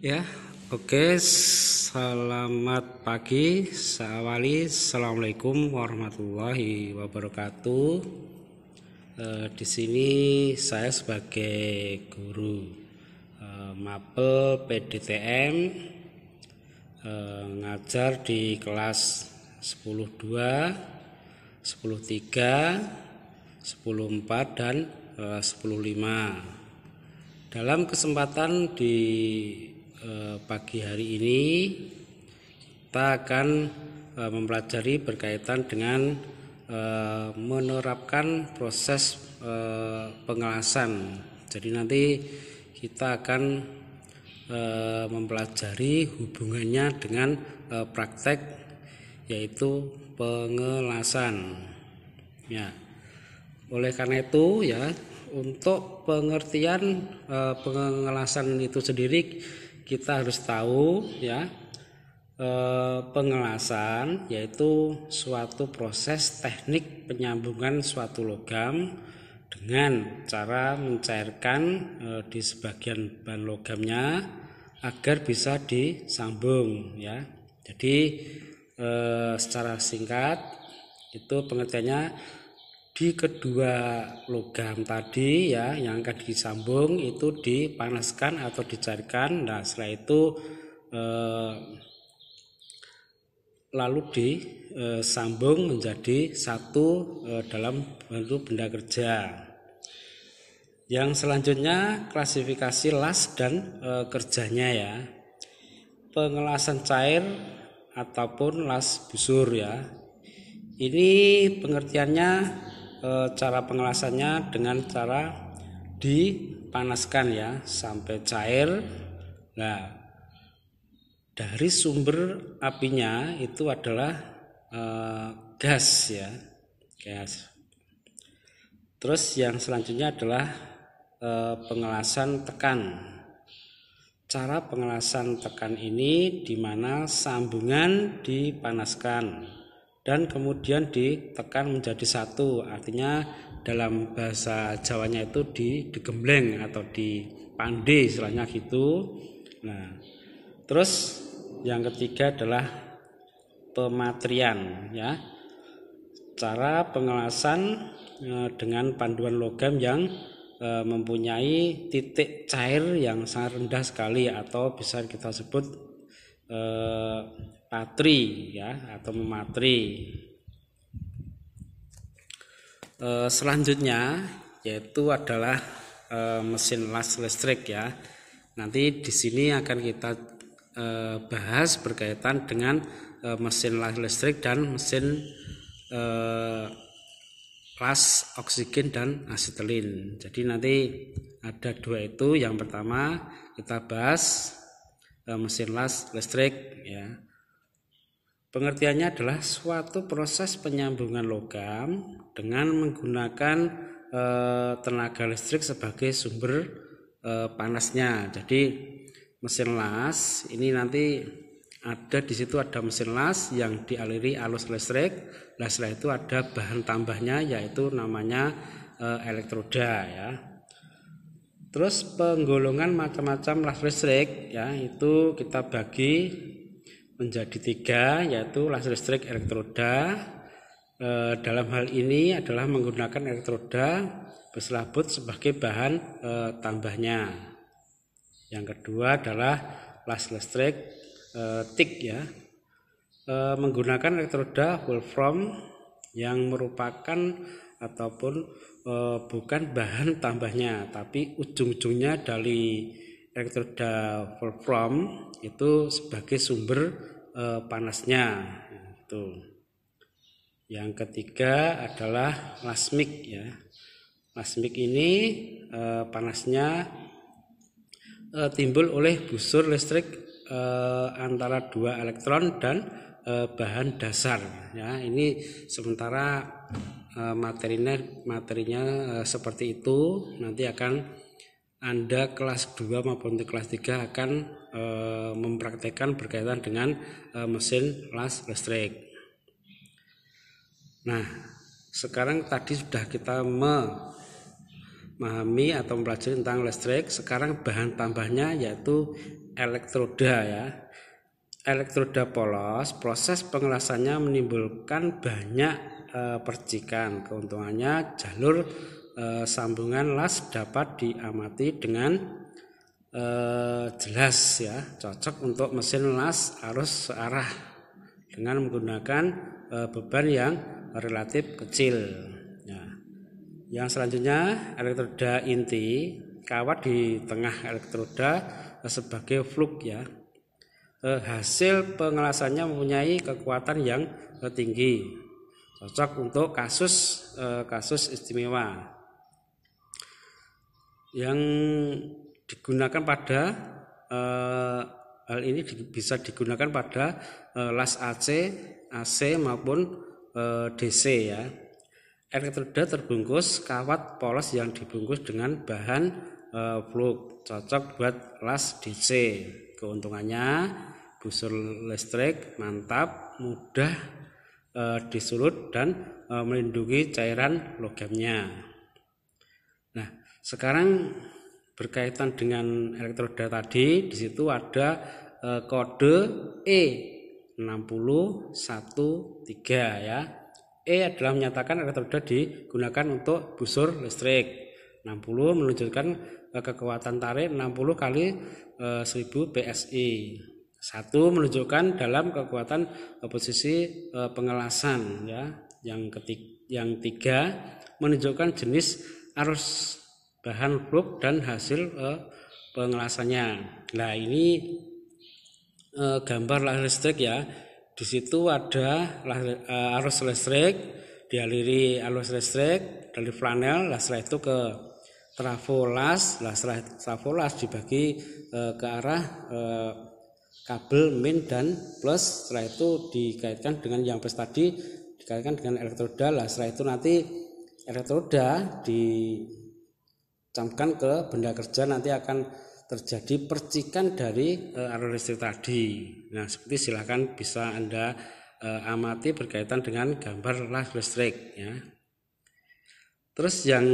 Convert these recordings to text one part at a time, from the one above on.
Ya, oke. Selamat pagi. sawali. Assalamualaikum warahmatullahi wabarakatuh. E, di sini saya sebagai guru e, mapel PDTM eh, ngajar di kelas 102, 103, 104 dan e, 105. Dalam kesempatan di Eh, pagi hari ini kita akan eh, mempelajari berkaitan dengan eh, menerapkan proses pengelasan. Jadi nanti kita akan mempelajari hubungannya dengan praktek yaitu pengelasan. Ya. Oleh karena itu ya untuk pengertian pengelasan itu sendiri kita harus tahu ya eh, pengelasan yaitu suatu proses teknik penyambungan suatu logam dengan cara mencairkan eh, di sebagian ban logamnya agar bisa disambung ya. Jadi eh, secara singkat itu pengertiannya di kedua logam tadi ya yang akan disambung itu dipanaskan atau dicairkan nah setelah itu eh, lalu disambung eh, menjadi satu eh, dalam bentuk benda kerja yang selanjutnya klasifikasi las dan eh, kerjanya ya pengelasan cair ataupun las busur ya ini pengertiannya Eh, cara pengelasannya dengan cara dipanaskan ya sampai cair. Nah, dari sumber apinya itu adalah eh, gas ya, gas. Terus yang selanjutnya adalah eh, pengelasan tekan. Cara pengelasan tekan ini di mana sambungan dipanaskan dan kemudian ditekan menjadi satu artinya dalam bahasa Jawanya itu di digembleng atau dipande istilahnya gitu nah terus yang ketiga adalah pematrian ya cara pengelasan e, dengan panduan logam yang e, mempunyai titik cair yang sangat rendah sekali atau bisa kita sebut e, patri ya atau mematri. E, selanjutnya yaitu adalah e, mesin las listrik ya. Nanti di sini akan kita e, bahas berkaitan dengan e, mesin las listrik dan mesin e, las oksigen dan asetilin. Jadi nanti ada dua itu. Yang pertama kita bahas e, mesin las listrik ya Pengertiannya adalah suatu proses penyambungan logam dengan menggunakan e, tenaga listrik sebagai sumber e, panasnya. Jadi mesin las ini nanti ada di situ ada mesin las yang dialiri alus listrik. Nah setelah itu ada bahan tambahnya yaitu namanya e, elektroda ya. Terus penggolongan macam-macam las listrik ya itu kita bagi menjadi tiga yaitu laser listrik elektroda e, dalam hal ini adalah menggunakan elektroda berselaput sebagai bahan e, tambahnya yang kedua adalah las listrik e, tik ya e, menggunakan elektroda wolfram yang merupakan ataupun e, bukan bahan tambahnya tapi ujung-ujungnya dari electrodouble from itu sebagai sumber uh, panasnya itu. Yang ketiga adalah lasmik ya. Lasmik ini uh, panasnya uh, timbul oleh busur listrik uh, antara dua elektron dan uh, bahan dasar ya. Ini sementara materinya materinya seperti itu nanti akan anda kelas 2 maupun kelas 3 akan e, mempraktekkan berkaitan dengan e, mesin las listrik. Nah, sekarang tadi sudah kita memahami atau mempelajari tentang listrik, sekarang bahan tambahnya yaitu elektroda ya. Elektroda polos, proses pengelasannya menimbulkan banyak e, percikan. Keuntungannya jalur e, sambungan las dapat diamati dengan e, jelas ya, cocok untuk mesin las arus searah dengan menggunakan e, beban yang relatif kecil. Ya. Yang selanjutnya elektroda inti kawat di tengah elektroda sebagai fluk ya. E, hasil pengelasannya mempunyai kekuatan yang tinggi, cocok untuk kasus kasus istimewa yang digunakan pada uh, hal ini di, bisa digunakan pada uh, las AC, AC maupun uh, eh, DC ya. Elektroda terbungkus kawat polos yang dibungkus dengan bahan eh, fluk cocok buat las DC. Keuntungannya busur listrik mantap, mudah uh, disulut dan uh, melindungi cairan logamnya. Nah, sekarang berkaitan dengan elektroda tadi, di situ ada eh, kode E 6013 ya. E adalah menyatakan elektroda digunakan untuk busur listrik. 60 menunjukkan eh, kekuatan tarik 60 kali 1000 PSI. 1 menunjukkan dalam kekuatan posisi eh, pengelasan ya. Yang ketiga, yang tiga menunjukkan jenis arus bahan klub dan hasil eh, pengelasannya. Nah ini eh, gambar lahir listrik ya. Di situ ada eh, arus listrik dialiri arus listrik dari flanel, lah setelah itu ke trafo las. lah setelah trafo las dibagi eh, ke arah eh, kabel min dan plus, setelah itu dikaitkan dengan yang plus tadi dikaitkan dengan elektroda, lah setelah itu nanti elektroda di camkan ke benda kerja nanti akan terjadi percikan dari e, arus listrik tadi. Nah, seperti silahkan bisa Anda e, amati berkaitan dengan gambar las listrik ya. Terus yang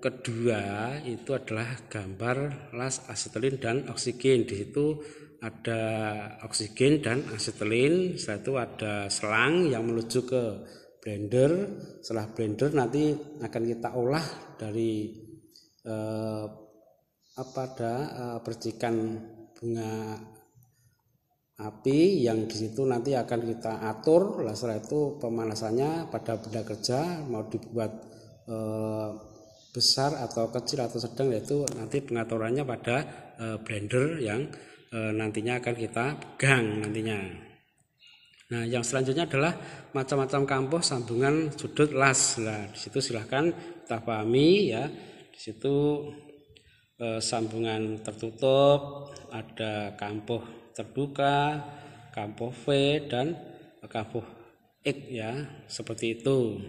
kedua itu adalah gambar las asetilin dan oksigen. Di situ ada oksigen dan asetilin, setelah itu ada selang yang menuju ke blender. Setelah blender nanti akan kita olah dari eh, apa ada eh, percikan bunga api yang di situ nanti akan kita atur lah setelah itu pemanasannya pada benda kerja mau dibuat eh, besar atau kecil atau sedang yaitu nanti pengaturannya pada eh, blender yang eh, nantinya akan kita pegang nantinya nah yang selanjutnya adalah macam-macam kampus sambungan sudut las lah di situ silahkan kita pahami ya di situ eh, sambungan tertutup, ada kampuh terbuka, kampuh V dan kampuh X ya, seperti itu.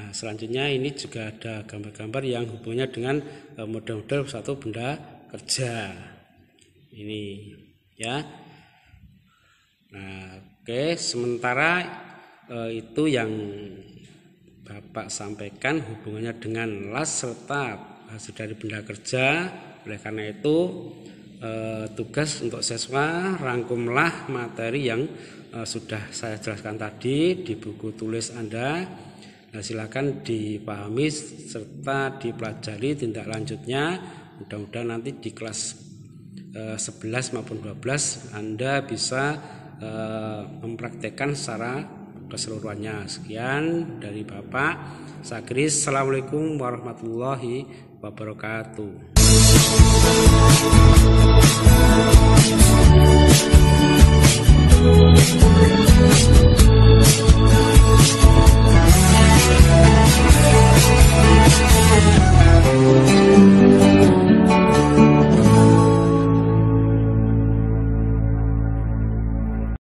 Nah, selanjutnya ini juga ada gambar-gambar yang hubungannya dengan eh, model-model satu benda kerja. Ini ya. Nah, oke, sementara eh, itu yang Bapak sampaikan hubungannya dengan las serta hasil dari benda kerja. Oleh karena itu eh, tugas untuk siswa rangkumlah materi yang eh, sudah saya jelaskan tadi di buku tulis Anda. Nah, silakan dipahami serta dipelajari tindak lanjutnya. Mudah-mudahan nanti di kelas eh, 11 maupun 12 Anda bisa eh, mempraktekkan secara keseluruhannya. Sekian dari Bapak Sakris. Assalamualaikum warahmatullahi wabarakatuh.